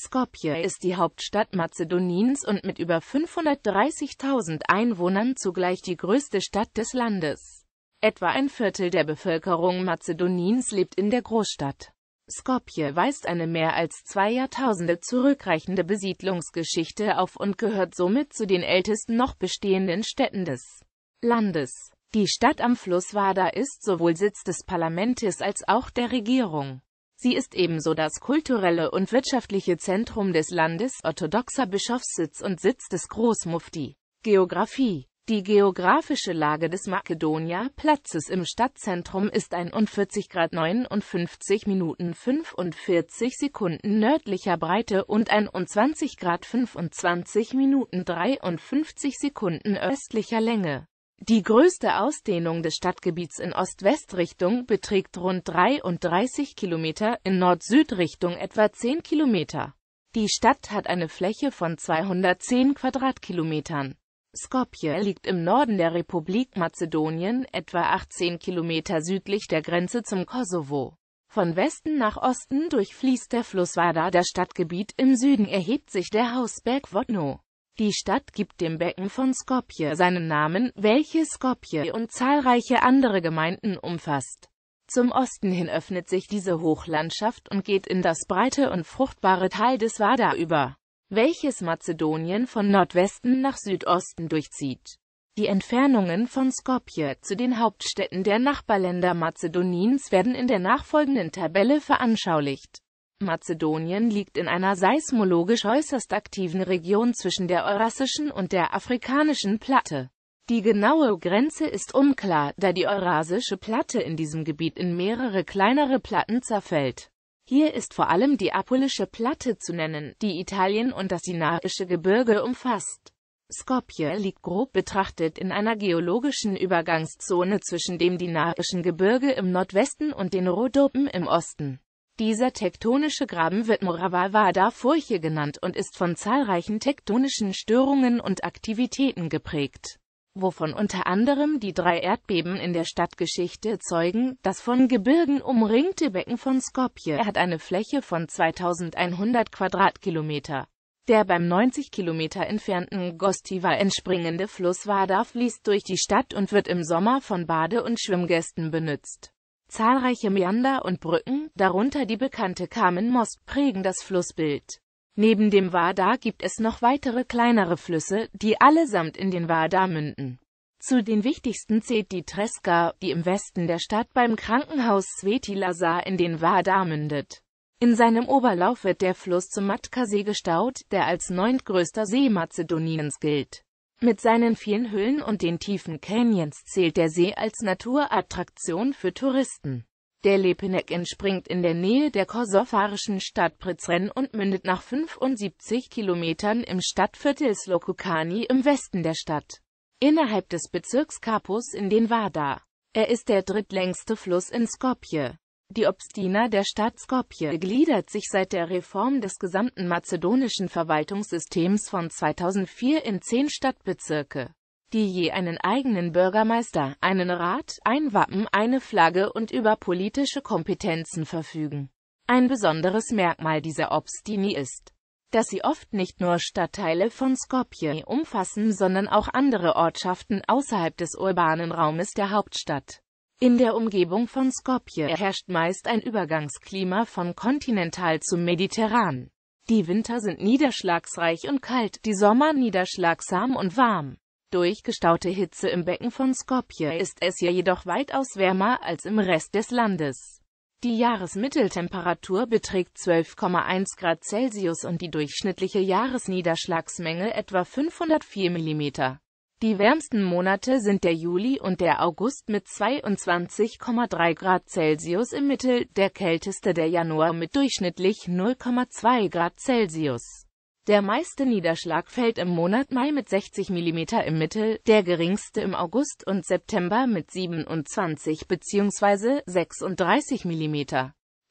Skopje ist die Hauptstadt Mazedoniens und mit über 530.000 Einwohnern zugleich die größte Stadt des Landes. Etwa ein Viertel der Bevölkerung Mazedoniens lebt in der Großstadt. Skopje weist eine mehr als zwei Jahrtausende zurückreichende Besiedlungsgeschichte auf und gehört somit zu den ältesten noch bestehenden Städten des Landes. Die Stadt am Fluss Wada ist sowohl Sitz des Parlamentes als auch der Regierung. Sie ist ebenso das kulturelle und wirtschaftliche Zentrum des Landes, orthodoxer Bischofssitz und Sitz des Großmufti. Geografie Die geografische Lage des Makedonia-Platzes im Stadtzentrum ist 41 Grad 59 Minuten 45 Sekunden nördlicher Breite und 21 Grad 25 Minuten 53 Sekunden östlicher Länge. Die größte Ausdehnung des Stadtgebiets in Ost-West-Richtung beträgt rund 33 Kilometer, in Nord-Süd-Richtung etwa 10 Kilometer. Die Stadt hat eine Fläche von 210 Quadratkilometern. Skopje liegt im Norden der Republik Mazedonien, etwa 18 Kilometer südlich der Grenze zum Kosovo. Von Westen nach Osten durchfließt der Fluss Vardar das Stadtgebiet, im Süden erhebt sich der Hausberg Vodno. Die Stadt gibt dem Becken von Skopje seinen Namen, welches Skopje und zahlreiche andere Gemeinden umfasst. Zum Osten hin öffnet sich diese Hochlandschaft und geht in das breite und fruchtbare Tal des Vardar über, welches Mazedonien von Nordwesten nach Südosten durchzieht. Die Entfernungen von Skopje zu den Hauptstädten der Nachbarländer Mazedoniens werden in der nachfolgenden Tabelle veranschaulicht. Mazedonien liegt in einer seismologisch äußerst aktiven Region zwischen der Eurasischen und der Afrikanischen Platte. Die genaue Grenze ist unklar, da die Eurasische Platte in diesem Gebiet in mehrere kleinere Platten zerfällt. Hier ist vor allem die Apulische Platte zu nennen, die Italien und das Sinaische Gebirge umfasst. Skopje liegt grob betrachtet in einer geologischen Übergangszone zwischen dem Dinarischen Gebirge im Nordwesten und den Rhodopen im Osten. Dieser tektonische Graben wird Moravavada-Furche genannt und ist von zahlreichen tektonischen Störungen und Aktivitäten geprägt wovon unter anderem die drei Erdbeben in der Stadtgeschichte zeugen, das von Gebirgen umringte Becken von Skopje hat eine Fläche von 2100 Quadratkilometer. Der beim 90 Kilometer entfernten Gostiva entspringende Fluss Vardar fließt durch die Stadt und wird im Sommer von Bade- und Schwimmgästen benutzt. Zahlreiche Mäander und Brücken, darunter die bekannte Kamen Most, prägen das Flussbild. Neben dem Wada gibt es noch weitere kleinere Flüsse, die allesamt in den Wada münden. Zu den wichtigsten zählt die Treska, die im Westen der Stadt beim Krankenhaus Sveti Lazar in den Wada mündet. In seinem Oberlauf wird der Fluss zum Matka-See gestaut, der als neuntgrößter See Mazedoniens gilt. Mit seinen vielen Höhlen und den tiefen Canyons zählt der See als Naturattraktion für Touristen. Der Lepenek entspringt in der Nähe der kosovarischen Stadt Prizren und mündet nach 75 Kilometern im Stadtviertel Slokukani im Westen der Stadt. Innerhalb des Bezirks Kapus in den Vardar. Er ist der drittlängste Fluss in Skopje. Die Obstina der Stadt Skopje gliedert sich seit der Reform des gesamten mazedonischen Verwaltungssystems von 2004 in zehn Stadtbezirke, die je einen eigenen Bürgermeister, einen Rat, ein Wappen, eine Flagge und über politische Kompetenzen verfügen. Ein besonderes Merkmal dieser Obstini ist, dass sie oft nicht nur Stadtteile von Skopje umfassen, sondern auch andere Ortschaften außerhalb des urbanen Raumes der Hauptstadt. In der Umgebung von Skopje herrscht meist ein Übergangsklima von kontinental zu mediterran. Die Winter sind niederschlagsreich und kalt, die Sommer niederschlagsam und warm. Durch gestaute Hitze im Becken von Skopje ist es hier jedoch weitaus wärmer als im Rest des Landes. Die Jahresmitteltemperatur beträgt 12,1 Grad Celsius und die durchschnittliche Jahresniederschlagsmenge etwa 504 mm. Die wärmsten Monate sind der Juli und der August mit 22,3 Grad Celsius im Mittel, der kälteste der Januar mit durchschnittlich 0,2 Grad Celsius. Der meiste Niederschlag fällt im Monat Mai mit 60 mm im Mittel, der geringste im August und September mit 27 bzw. 36 mm.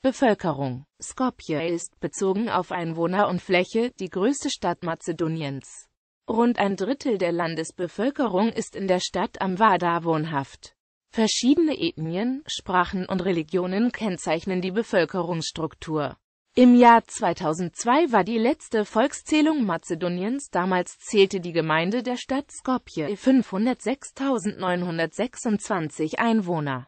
Bevölkerung Skopje ist, bezogen auf Einwohner und Fläche, die größte Stadt Mazedoniens. Rund ein Drittel der Landesbevölkerung ist in der Stadt am Amwada wohnhaft. Verschiedene Ethnien, Sprachen und Religionen kennzeichnen die Bevölkerungsstruktur. Im Jahr 2002 war die letzte Volkszählung Mazedoniens, damals zählte die Gemeinde der Stadt Skopje 506.926 Einwohner.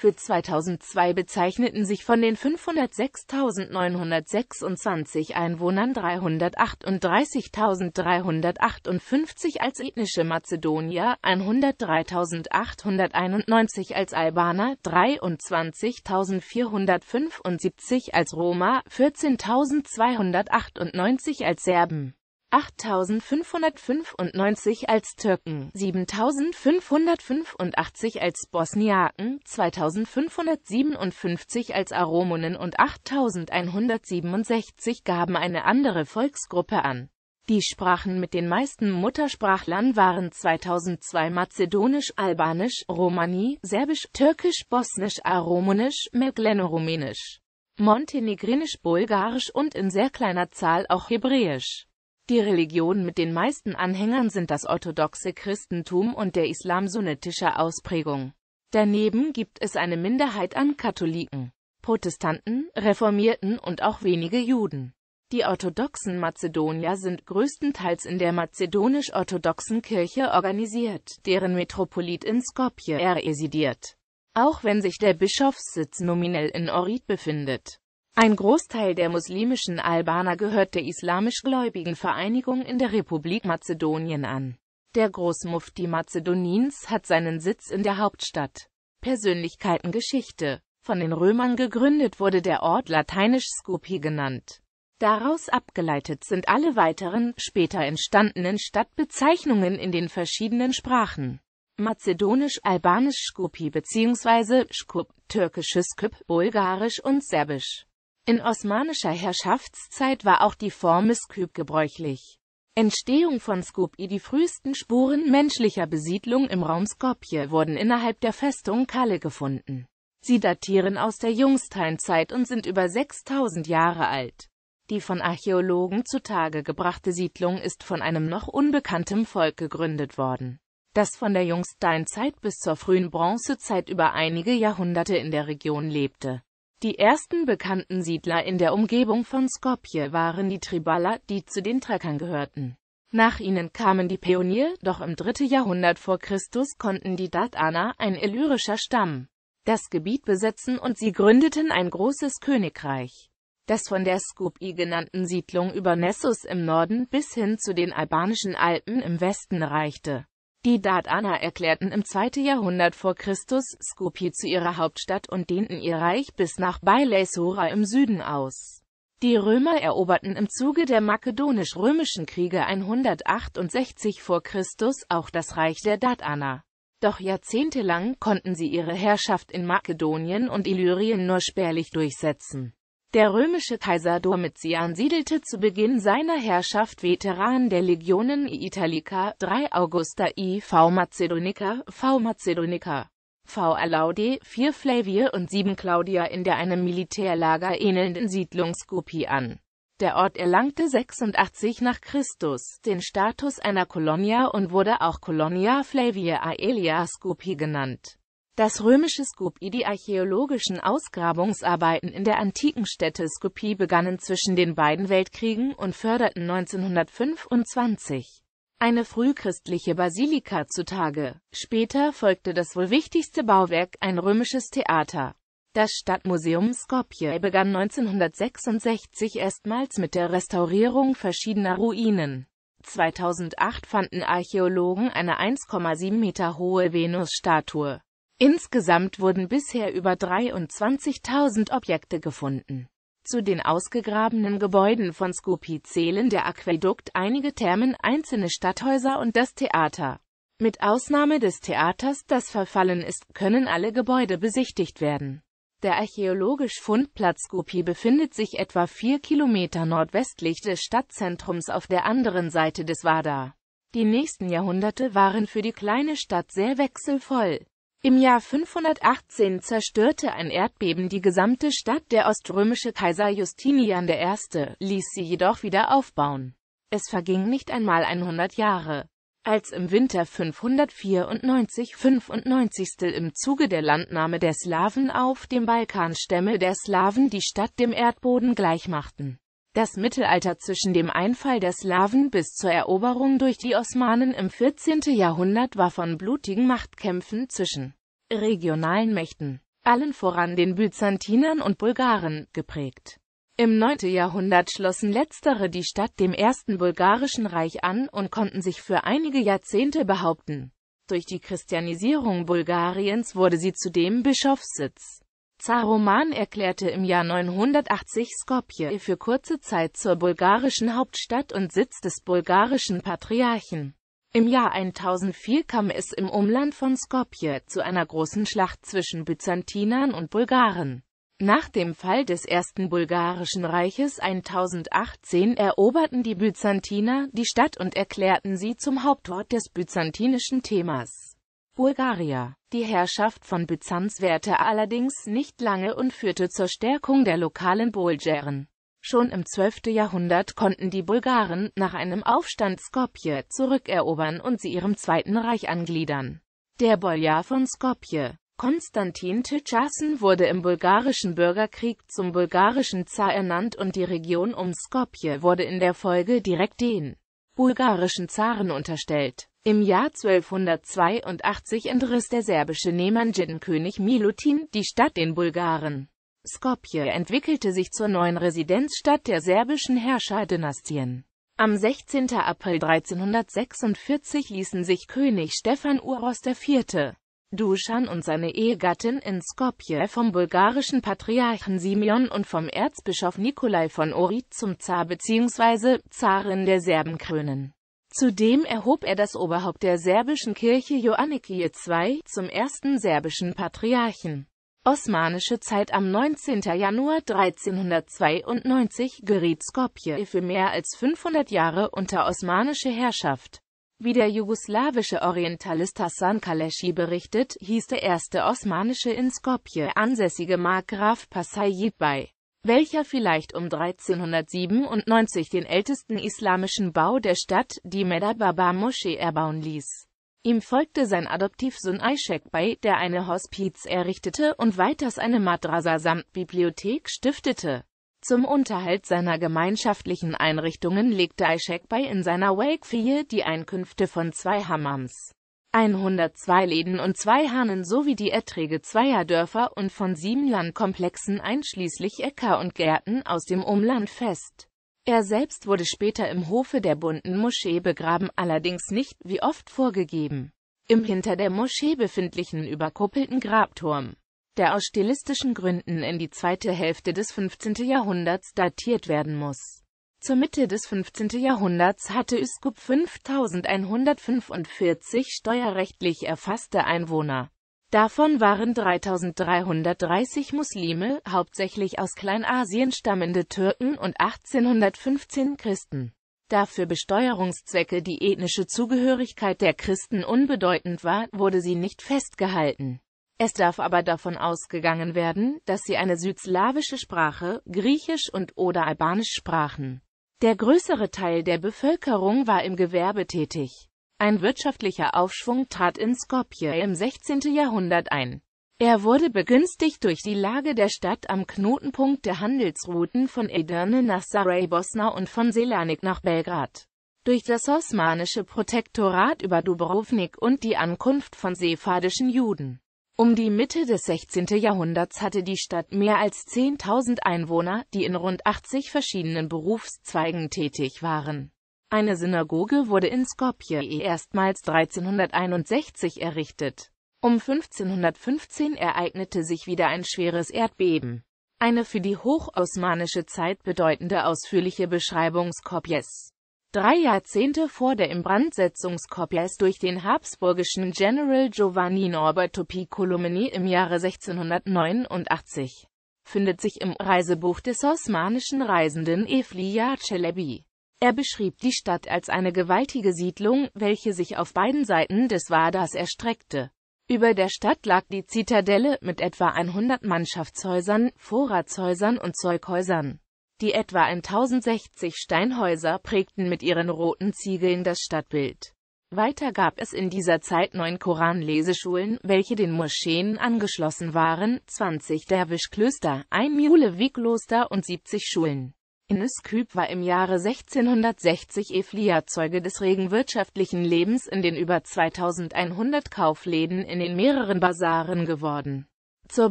Für 2002 bezeichneten sich von den 506.926 Einwohnern 338.358 als ethnische Mazedonier, 103.891 als Albaner, 23.475 als Roma, 14.298 als Serben. 8595 als Türken, 7585 als Bosniaken, 2557 als Aromunen und 8167 gaben eine andere Volksgruppe an. Die Sprachen mit den meisten Muttersprachlern waren 2002 Mazedonisch, Albanisch, Romani, Serbisch, Türkisch, Bosnisch, Aromanisch, Meglenorumänisch, Montenegrinisch, Bulgarisch und in sehr kleiner Zahl auch Hebräisch. Die Religionen mit den meisten Anhängern sind das orthodoxe Christentum und der Islam sunnitischer Ausprägung. Daneben gibt es eine Minderheit an Katholiken, Protestanten, Reformierten und auch wenige Juden. Die orthodoxen Mazedonier sind größtenteils in der mazedonisch-orthodoxen Kirche organisiert, deren Metropolit in Skopje er residiert. Auch wenn sich der Bischofssitz nominell in Orit befindet. Ein Großteil der muslimischen Albaner gehört der islamisch-gläubigen Vereinigung in der Republik Mazedonien an. Der Großmufti Mazedoniens hat seinen Sitz in der Hauptstadt. Persönlichkeiten Geschichte Von den Römern gegründet wurde der Ort lateinisch Skopje genannt. Daraus abgeleitet sind alle weiteren, später entstandenen Stadtbezeichnungen in den verschiedenen Sprachen. Mazedonisch, Albanisch Skopje bzw. Skup, türkisches Skop, Bulgarisch und Serbisch. In osmanischer Herrschaftszeit war auch die Form Sküp gebräuchlich. Entstehung von Skopje Die frühesten Spuren menschlicher Besiedlung im Raum Skopje wurden innerhalb der Festung Kalle gefunden. Sie datieren aus der Jungsteinzeit und sind über 6000 Jahre alt. Die von Archäologen zutage gebrachte Siedlung ist von einem noch unbekannten Volk gegründet worden, das von der Jungsteinzeit bis zur frühen Bronzezeit über einige Jahrhunderte in der Region lebte. Die ersten bekannten Siedler in der Umgebung von Skopje waren die Triballer, die zu den Thrakern gehörten. Nach ihnen kamen die Pionier, doch im 3. Jahrhundert vor Christus konnten die Dataner, ein illyrischer Stamm, das Gebiet besetzen und sie gründeten ein großes Königreich, das von der Skopje genannten Siedlung über Nessus im Norden bis hin zu den albanischen Alpen im Westen reichte. Die Dadaner erklärten im 2. Jahrhundert vor Christus Skopje zu ihrer Hauptstadt und dehnten ihr Reich bis nach Bailesora im Süden aus. Die Römer eroberten im Zuge der makedonisch-römischen Kriege 168 vor Christus auch das Reich der Dadaner. Doch jahrzehntelang konnten sie ihre Herrschaft in Makedonien und Illyrien nur spärlich durchsetzen. Der römische Kaiser Domitian siedelte zu Beginn seiner Herrschaft Veteranen der Legionen I Italica, 3 Augusta I V Macedonica, V Macedonica, V Alaudi, 4 Flavier und 7 Claudia in der einem Militärlager ähnelnden Siedlung Skupi an. Der Ort erlangte 86 nach Christus den Status einer Colonia und wurde auch Colonia Flaviae Aelia Scopi genannt das römische Skopje, Die archäologischen Ausgrabungsarbeiten in der antiken Stätte Skopie begannen zwischen den beiden Weltkriegen und förderten 1925 eine frühchristliche Basilika zutage. Später folgte das wohl wichtigste Bauwerk, ein römisches Theater. Das Stadtmuseum Skopje begann 1966 erstmals mit der Restaurierung verschiedener Ruinen. 2008 fanden Archäologen eine 1,7 Meter hohe Venusstatue Insgesamt wurden bisher über 23.000 Objekte gefunden. Zu den ausgegrabenen Gebäuden von Skopje zählen der Aquädukt, einige Thermen, einzelne Stadthäuser und das Theater. Mit Ausnahme des Theaters, das verfallen ist, können alle Gebäude besichtigt werden. Der archäologisch Fundplatz Gopi befindet sich etwa vier Kilometer nordwestlich des Stadtzentrums auf der anderen Seite des Vardar. Die nächsten Jahrhunderte waren für die kleine Stadt sehr wechselvoll. Im Jahr 518 zerstörte ein Erdbeben die gesamte Stadt, der oströmische Kaiser Justinian I. ließ sie jedoch wieder aufbauen. Es verging nicht einmal 100 Jahre, als im Winter 594-95 im Zuge der Landnahme der Slawen auf dem Balkan Stämme der Slawen die Stadt dem Erdboden gleichmachten. Das Mittelalter zwischen dem Einfall der Slawen bis zur Eroberung durch die Osmanen im 14. Jahrhundert war von blutigen Machtkämpfen zwischen regionalen Mächten, allen voran den Byzantinern und Bulgaren, geprägt. Im 9. Jahrhundert schlossen letztere die Stadt dem ersten bulgarischen Reich an und konnten sich für einige Jahrzehnte behaupten. Durch die Christianisierung Bulgariens wurde sie zudem Bischofssitz. Zaroman erklärte im Jahr 980 Skopje für kurze Zeit zur bulgarischen Hauptstadt und Sitz des bulgarischen Patriarchen. Im Jahr 1004 kam es im Umland von Skopje zu einer großen Schlacht zwischen Byzantinern und Bulgaren. Nach dem Fall des Ersten Bulgarischen Reiches 1018 eroberten die Byzantiner die Stadt und erklärten sie zum Hauptort des byzantinischen Themas. Bulgaria. Die Herrschaft von Byzanz währte allerdings nicht lange und führte zur Stärkung der lokalen Bulgaren. Schon im 12. Jahrhundert konnten die Bulgaren nach einem Aufstand Skopje zurückerobern und sie ihrem Zweiten Reich angliedern. Der Boljar von Skopje, Konstantin Tschassin wurde im bulgarischen Bürgerkrieg zum bulgarischen Zar ernannt und die Region um Skopje wurde in der Folge direkt den bulgarischen Zaren unterstellt. Im Jahr 1282 entriss der serbische Nemanjin-König Milutin die Stadt den Bulgaren. Skopje entwickelte sich zur neuen Residenzstadt der serbischen Herrscherdynastien. Am 16. April 1346 ließen sich König Stefan Uros IV Duschan und seine Ehegattin in Skopje vom bulgarischen Patriarchen Simeon und vom Erzbischof Nikolai von Orit zum Zar bzw. Zarin der Serben krönen. Zudem erhob er das Oberhaupt der serbischen Kirche Joanniki II zum ersten serbischen Patriarchen. Osmanische Zeit Am 19. Januar 1392 geriet Skopje für mehr als 500 Jahre unter osmanische Herrschaft. Wie der jugoslawische Orientalist Hassan Kaleschi berichtet, hieß der erste osmanische in Skopje ansässige Markgraf Pasajib bei, welcher vielleicht um 1397 den ältesten islamischen Bau der Stadt, die Medababa-Moschee, erbauen ließ. Ihm folgte sein Adoptivsohn Aishek bei, der eine Hospiz errichtete und weiters eine Madrasa samt Bibliothek stiftete zum Unterhalt seiner gemeinschaftlichen Einrichtungen legte Eichek bei in seiner Wakefield die Einkünfte von zwei Hammams, 102 Läden und zwei Hahnen sowie die Erträge zweier Dörfer und von sieben Landkomplexen einschließlich Äcker und Gärten aus dem Umland fest. Er selbst wurde später im Hofe der bunten Moschee begraben, allerdings nicht, wie oft vorgegeben, im hinter der Moschee befindlichen überkuppelten Grabturm der aus stilistischen Gründen in die zweite Hälfte des 15. Jahrhunderts datiert werden muss. Zur Mitte des 15. Jahrhunderts hatte Üsküp 5145 steuerrechtlich erfasste Einwohner. Davon waren 3330 Muslime, hauptsächlich aus Kleinasien stammende Türken und 1815 Christen. Da für Besteuerungszwecke die ethnische Zugehörigkeit der Christen unbedeutend war, wurde sie nicht festgehalten. Es darf aber davon ausgegangen werden, dass sie eine südslawische Sprache, Griechisch und oder Albanisch sprachen. Der größere Teil der Bevölkerung war im Gewerbe tätig. Ein wirtschaftlicher Aufschwung trat in Skopje im 16. Jahrhundert ein. Er wurde begünstigt durch die Lage der Stadt am Knotenpunkt der Handelsrouten von Edirne nach Saraybosna und von Selanik nach Belgrad. Durch das osmanische Protektorat über Dubrovnik und die Ankunft von sephardischen Juden um die Mitte des 16. Jahrhunderts hatte die Stadt mehr als 10.000 Einwohner, die in rund 80 verschiedenen Berufszweigen tätig waren. Eine Synagoge wurde in Skopje erstmals 1361 errichtet. Um 1515 ereignete sich wieder ein schweres Erdbeben. Eine für die hochosmanische Zeit bedeutende ausführliche Beschreibung Skopjes Drei Jahrzehnte vor der Imbrandsetzung Skopjes durch den habsburgischen General Giovanni Norberto Piccolomini im Jahre 1689 findet sich im Reisebuch des osmanischen Reisenden Evliya Celebi. Er beschrieb die Stadt als eine gewaltige Siedlung, welche sich auf beiden Seiten des Waders erstreckte. Über der Stadt lag die Zitadelle mit etwa 100 Mannschaftshäusern, Vorratshäusern und Zeughäusern. Die etwa 1060 Steinhäuser prägten mit ihren roten Ziegeln das Stadtbild. Weiter gab es in dieser Zeit neun Koranleseschulen, welche den Moscheen angeschlossen waren, 20 Derwischklöster, ein Mulevi-Kloster und 70 Schulen. In Üsküp war im Jahre 1660 Eflia Zeuge des regen wirtschaftlichen Lebens in den über 2100 Kaufläden in den mehreren Basaren geworden. Zur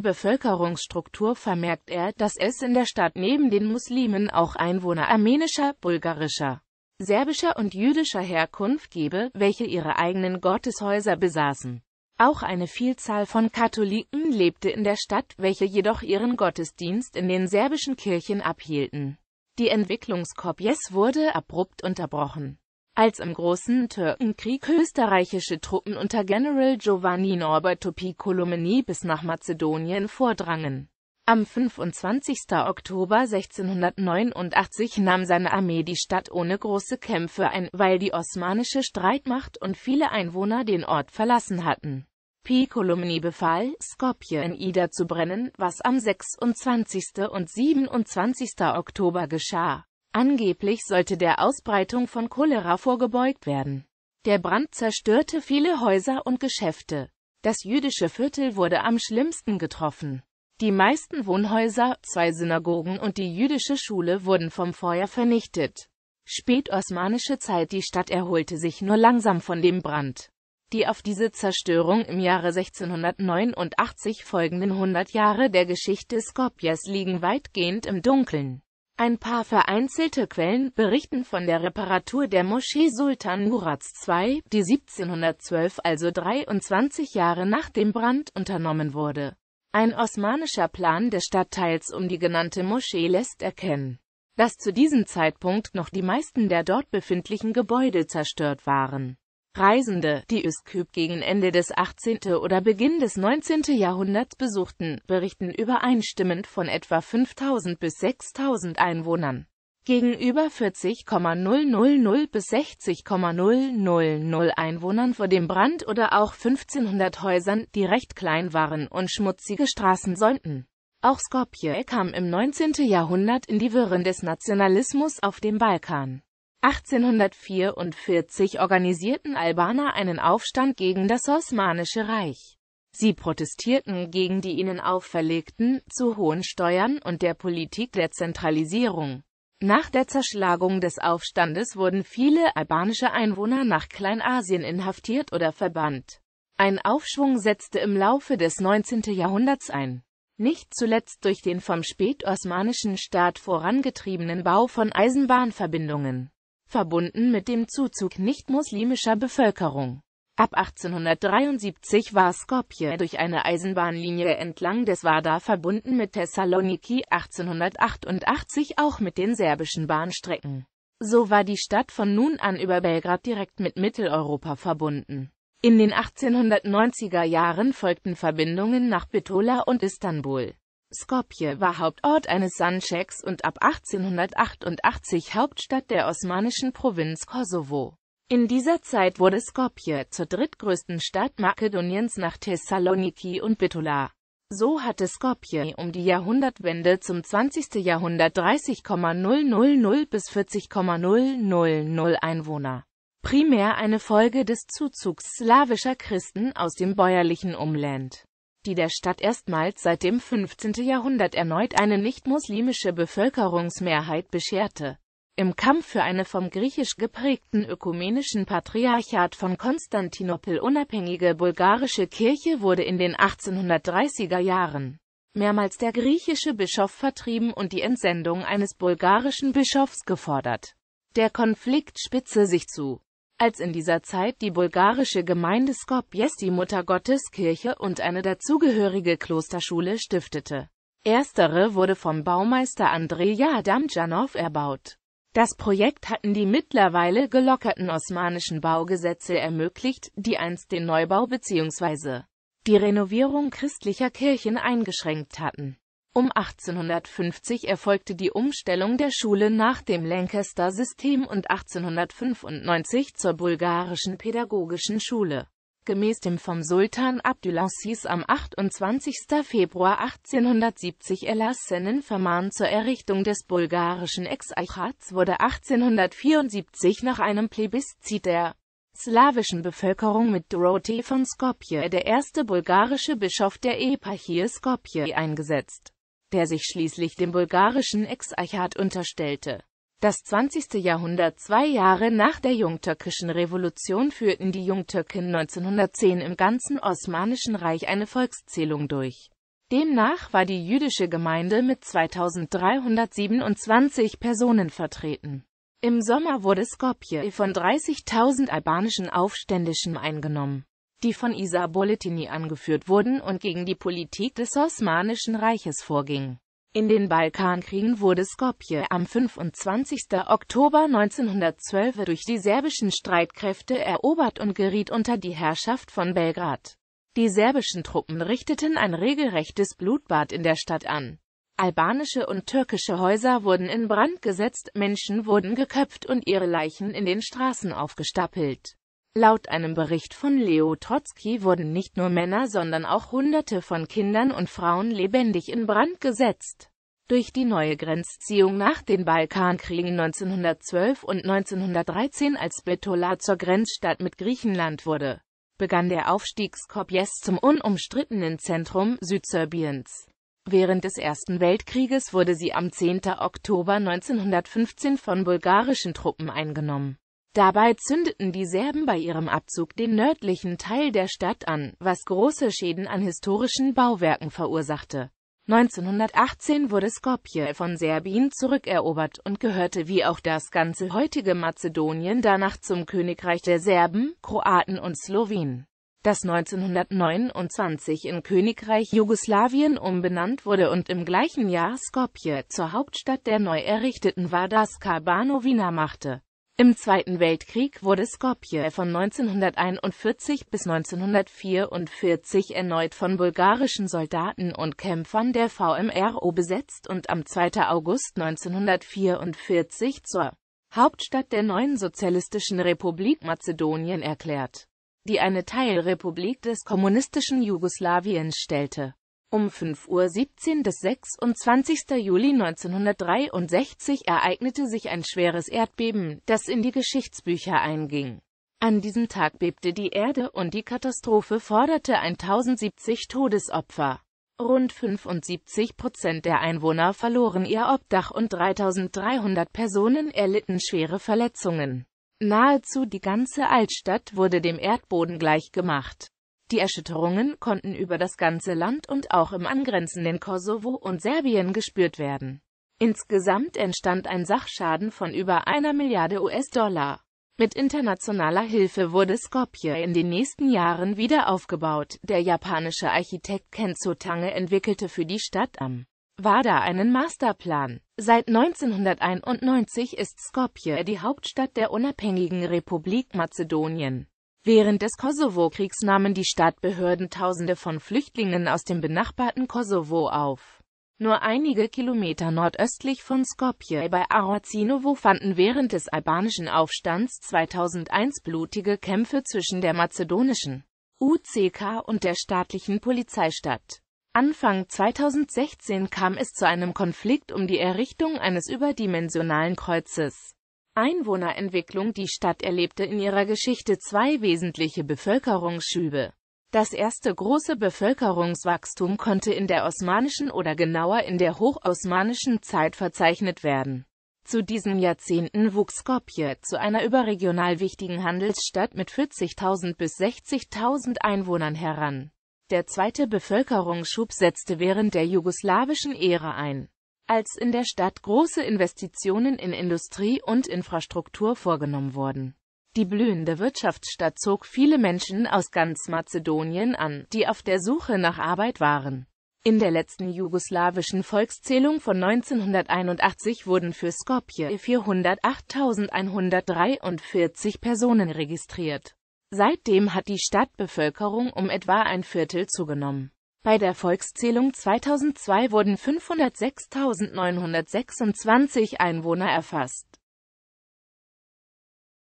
Bevölkerungsstruktur vermerkt er, dass es in der Stadt neben den Muslimen auch Einwohner armenischer, bulgarischer, serbischer und jüdischer Herkunft gebe, welche ihre eigenen Gotteshäuser besaßen. Auch eine Vielzahl von Katholiken lebte in der Stadt, welche jedoch ihren Gottesdienst in den serbischen Kirchen abhielten. Die Entwicklung Skopjes wurde abrupt unterbrochen. Als im Großen Türkenkrieg österreichische Truppen unter General Giovanni Norberto Piccolomini bis nach Mazedonien vordrangen. Am 25. Oktober 1689 nahm seine Armee die Stadt ohne große Kämpfe ein, weil die osmanische Streitmacht und viele Einwohner den Ort verlassen hatten. Piccolomini befahl, Skopje in Ida zu brennen, was am 26. und 27. Oktober geschah. Angeblich sollte der Ausbreitung von Cholera vorgebeugt werden. Der Brand zerstörte viele Häuser und Geschäfte. Das jüdische Viertel wurde am schlimmsten getroffen. Die meisten Wohnhäuser, zwei Synagogen und die jüdische Schule wurden vom Feuer vernichtet. Spätosmanische Zeit Die Stadt erholte sich nur langsam von dem Brand. Die auf diese Zerstörung im Jahre 1689 folgenden 100 Jahre der Geschichte Skopjes liegen weitgehend im Dunkeln. Ein paar vereinzelte Quellen berichten von der Reparatur der Moschee Sultan Murats II, die 1712, also 23 Jahre nach dem Brand, unternommen wurde. Ein osmanischer Plan des Stadtteils um die genannte Moschee lässt erkennen, dass zu diesem Zeitpunkt noch die meisten der dort befindlichen Gebäude zerstört waren Reisende, die Üsküp gegen Ende des 18. oder Beginn des 19. Jahrhunderts besuchten, berichten übereinstimmend von etwa 5000 bis 6000 Einwohnern. Gegenüber 40,000 bis 60,000 Einwohnern vor dem Brand oder auch 1500 Häusern, die recht klein waren und schmutzige Straßen säumten. Auch Skopje kam im 19. Jahrhundert in die Wirren des Nationalismus auf dem Balkan. 1844 organisierten Albaner einen Aufstand gegen das Osmanische Reich. Sie protestierten gegen die ihnen auferlegten, zu hohen Steuern und der Politik der Zentralisierung. Nach der Zerschlagung des Aufstandes wurden viele albanische Einwohner nach Kleinasien inhaftiert oder verbannt. Ein Aufschwung setzte im Laufe des 19. Jahrhunderts ein nicht zuletzt durch den vom spätosmanischen Staat vorangetriebenen Bau von Eisenbahnverbindungen verbunden mit dem Zuzug nicht-muslimischer Bevölkerung. Ab 1873 war Skopje durch eine Eisenbahnlinie entlang des Vardar verbunden mit Thessaloniki, 1888 auch mit den serbischen Bahnstrecken. So war die Stadt von nun an über Belgrad direkt mit Mitteleuropa verbunden. In den 1890er Jahren folgten Verbindungen nach Bitola und Istanbul. Skopje war Hauptort eines Sandscheks und ab 1888 Hauptstadt der osmanischen Provinz Kosovo. In dieser Zeit wurde Skopje zur drittgrößten Stadt Makedoniens nach Thessaloniki und Bitola. So hatte Skopje um die Jahrhundertwende zum 20. Jahrhundert 30,000 bis 40,000 Einwohner. Primär eine Folge des Zuzugs slawischer Christen aus dem bäuerlichen Umland die der Stadt erstmals seit dem 15. Jahrhundert erneut eine nicht-muslimische Bevölkerungsmehrheit bescherte. Im Kampf für eine vom griechisch geprägten ökumenischen Patriarchat von Konstantinopel unabhängige bulgarische Kirche wurde in den 1830er Jahren mehrmals der griechische Bischof vertrieben und die Entsendung eines bulgarischen Bischofs gefordert. Der Konflikt spitze sich zu als in dieser Zeit die bulgarische Gemeinde Skopjes die Muttergotteskirche und eine dazugehörige Klosterschule stiftete. Erstere wurde vom Baumeister Andreja Adamjanov erbaut. Das Projekt hatten die mittlerweile gelockerten osmanischen Baugesetze ermöglicht, die einst den Neubau bzw. die Renovierung christlicher Kirchen eingeschränkt hatten. Um 1850 erfolgte die Umstellung der Schule nach dem Lancaster-System und 1895 zur bulgarischen pädagogischen Schule. Gemäß dem vom Sultan Abdülaziz am 28. Februar 1870 erlassenen Vermahn zur Errichtung des bulgarischen Exarchats wurde 1874 nach einem Plebiszit der slawischen Bevölkerung mit Dorothee von Skopje der erste bulgarische Bischof der Eparchie Skopje eingesetzt der sich schließlich dem bulgarischen Exarchat unterstellte. Das 20. Jahrhundert zwei Jahre nach der Jungtürkischen Revolution führten die Jungtürken 1910 im ganzen Osmanischen Reich eine Volkszählung durch. Demnach war die jüdische Gemeinde mit 2327 Personen vertreten. Im Sommer wurde Skopje von 30.000 albanischen Aufständischen eingenommen die von Isa Boletini angeführt wurden und gegen die Politik des Osmanischen Reiches vorging. In den Balkankriegen wurde Skopje am 25. Oktober 1912 durch die serbischen Streitkräfte erobert und geriet unter die Herrschaft von Belgrad. Die serbischen Truppen richteten ein regelrechtes Blutbad in der Stadt an. Albanische und türkische Häuser wurden in Brand gesetzt, Menschen wurden geköpft und ihre Leichen in den Straßen aufgestapelt. Laut einem Bericht von Leo Trotzki wurden nicht nur Männer, sondern auch Hunderte von Kindern und Frauen lebendig in Brand gesetzt. Durch die neue Grenzziehung nach den Balkankriegen 1912 und 1913, als Betola zur Grenzstadt mit Griechenland wurde, begann der Aufstieg Skopjes zum unumstrittenen Zentrum Südserbiens. Während des Ersten Weltkrieges wurde sie am 10. Oktober 1915 von bulgarischen Truppen eingenommen. Dabei zündeten die Serben bei ihrem Abzug den nördlichen Teil der Stadt an, was große Schäden an historischen Bauwerken verursachte. 1918 wurde Skopje von Serbien zurückerobert und gehörte wie auch das ganze heutige Mazedonien danach zum Königreich der Serben, Kroaten und Slowenen. Das 1929 in Königreich Jugoslawien umbenannt wurde und im gleichen Jahr Skopje zur Hauptstadt der neu errichteten Vardar Skabanovinar machte. Im Zweiten Weltkrieg wurde Skopje von 1941 bis 1944 erneut von bulgarischen Soldaten und Kämpfern der VMRO besetzt und am 2. August 1944 zur Hauptstadt der neuen sozialistischen Republik Mazedonien erklärt, die eine Teilrepublik des kommunistischen Jugoslawiens stellte um 5.17 Uhr des 26. Juli 1963 ereignete sich ein schweres Erdbeben, das in die Geschichtsbücher einging. An diesem Tag bebte die Erde und die Katastrophe forderte 1070 Todesopfer. Rund 75 Prozent der Einwohner verloren ihr Obdach und 3300 Personen erlitten schwere Verletzungen. Nahezu die ganze Altstadt wurde dem Erdboden gleichgemacht. Die Erschütterungen konnten über das ganze Land und auch im angrenzenden Kosovo und Serbien gespürt werden. Insgesamt entstand ein Sachschaden von über einer Milliarde US-Dollar. Mit internationaler Hilfe wurde Skopje in den nächsten Jahren wieder aufgebaut. Der japanische Architekt Kenzo Tange entwickelte für die Stadt am Wada einen Masterplan. Seit 1991 ist Skopje die Hauptstadt der unabhängigen Republik Mazedonien. Während des Kosovo-Kriegs nahmen die Stadtbehörden Tausende von Flüchtlingen aus dem benachbarten Kosovo auf. Nur einige Kilometer nordöstlich von Skopje bei Aracinovo fanden während des albanischen Aufstands 2001 blutige Kämpfe zwischen der mazedonischen UCK und der staatlichen Polizei statt. Anfang 2016 kam es zu einem Konflikt um die Errichtung eines überdimensionalen Kreuzes. Einwohnerentwicklung Die Stadt erlebte in ihrer Geschichte zwei wesentliche Bevölkerungsschübe. Das erste große Bevölkerungswachstum konnte in der osmanischen oder genauer in der hochosmanischen Zeit verzeichnet werden. Zu diesen Jahrzehnten wuchs Skopje zu einer überregional wichtigen Handelsstadt mit 40.000 bis 60.000 Einwohnern heran. Der zweite Bevölkerungsschub setzte während der jugoslawischen Ära ein als in der Stadt große Investitionen in Industrie und Infrastruktur vorgenommen wurden. Die blühende Wirtschaftsstadt zog viele Menschen aus ganz Mazedonien an, die auf der Suche nach Arbeit waren. In der letzten jugoslawischen Volkszählung von 1981 wurden für Skopje 408.143 Personen registriert. Seitdem hat die Stadtbevölkerung um etwa ein Viertel zugenommen. Bei der Volkszählung 2002 wurden 506.926 Einwohner erfasst.